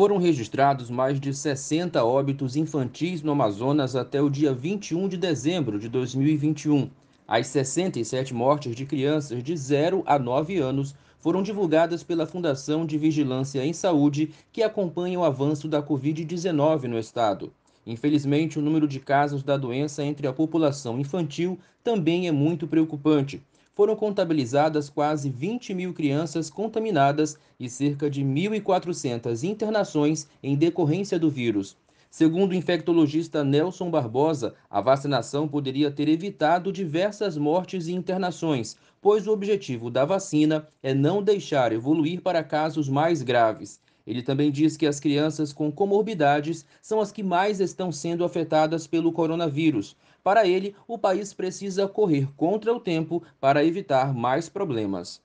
Foram registrados mais de 60 óbitos infantis no Amazonas até o dia 21 de dezembro de 2021. As 67 mortes de crianças de 0 a 9 anos foram divulgadas pela Fundação de Vigilância em Saúde, que acompanha o avanço da Covid-19 no estado. Infelizmente, o número de casos da doença entre a população infantil também é muito preocupante foram contabilizadas quase 20 mil crianças contaminadas e cerca de 1.400 internações em decorrência do vírus. Segundo o infectologista Nelson Barbosa, a vacinação poderia ter evitado diversas mortes e internações, pois o objetivo da vacina é não deixar evoluir para casos mais graves. Ele também diz que as crianças com comorbidades são as que mais estão sendo afetadas pelo coronavírus. Para ele, o país precisa correr contra o tempo para evitar mais problemas.